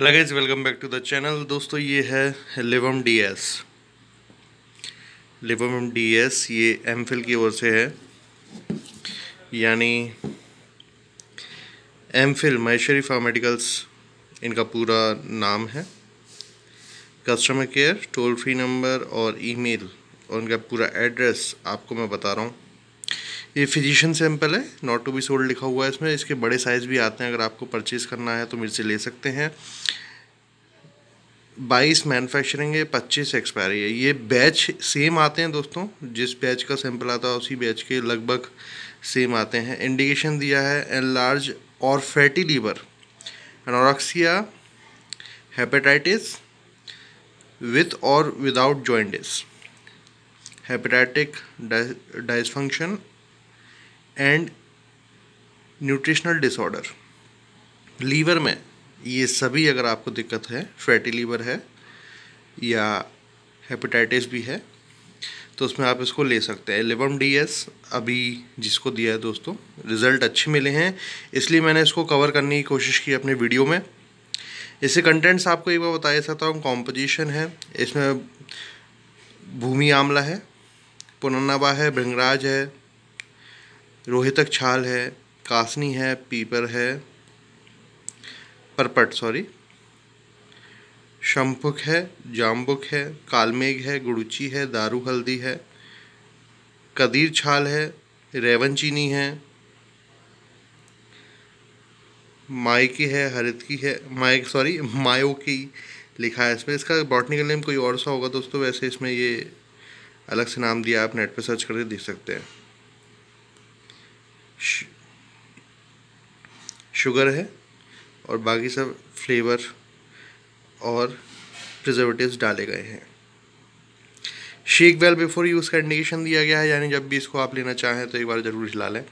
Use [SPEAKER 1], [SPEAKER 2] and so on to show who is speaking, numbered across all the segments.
[SPEAKER 1] hello welcome back to the channel दोस्तों ये है Livam D S Livam D S ये एम फिल की ओर से है यानी एम फिल महेश्वरी फार्मेटिकल्स इनका पूरा नाम है customer care toll free number और ईमेल और इनका पूरा एड्रेस आपको मैं बता रहा हूँ ये फिजिशियन सैंपल है नॉट टू बी सोल्ड लिखा हुआ है इसमें इसके बड़े साइज़ भी आते हैं अगर आपको परचेज़ करना है तो मेरे से ले सकते हैं बाईस मैनुफैक्चरिंग है पच्चीस एक्सपायरी है ये बैच सेम आते हैं दोस्तों जिस बैच का सैंपल आता है उसी बैच के लगभग सेम आते हैं इंडिकेशन दिया है एन लार्ज और fatty liver anorexia hepatitis with और without jaundice hepatic dysfunction and nutritional disorder liver में ये सभी अगर आपको दिक्कत है फैटी लीवर है या हेपेटाइटिस भी है तो उसमें आप इसको ले सकते हैं लिवम डी एस अभी जिसको दिया है दोस्तों रिज़ल्ट अच्छे मिले हैं इसलिए मैंने इसको कवर करने की कोशिश की अपने वीडियो में इससे कंटेंट्स आपको एक बार बताया सकता हूँ कॉम्पोजिशन है इसमें भूमि आमला है पुनन्नाबा है भृंगराज है रोहितक छाल है कासनी है पीपर है परपट सॉरी शंभुक है जाम्बुक है कालमेघ है गुड़ुची है दारू हल्दी है कदीर छाल है रेवन चीनी है माइकी है हरित की है माइक सॉरी मायो की लिखा है इसमें इसका बॉटनिकल नेम कोई और सा होगा दोस्तों वैसे इसमें ये अलग से नाम दिया आप नेट पे सर्च करके देख सकते हैं शुगर है और बाकी सब फ्लेवर और प्रिजर्वेटिव डाले गए हैं शेक वेल बिफोर यूज़ का इंडिकेशन दिया गया है यानी जब भी इसको आप लेना चाहें तो एक बार ज़रूर हिला लें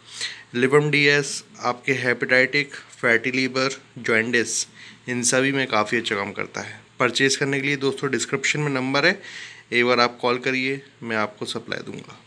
[SPEAKER 1] लिवम डी एस आपके हेपेटाइटिक फैटी लीवर जॉइंडिस इन सभी में काफ़ी अच्छा काम करता है परचेज़ करने के लिए दोस्तों डिस्क्रिप्शन में नंबर है एक बार आप कॉल करिए मैं आपको सप्लाई दूंगा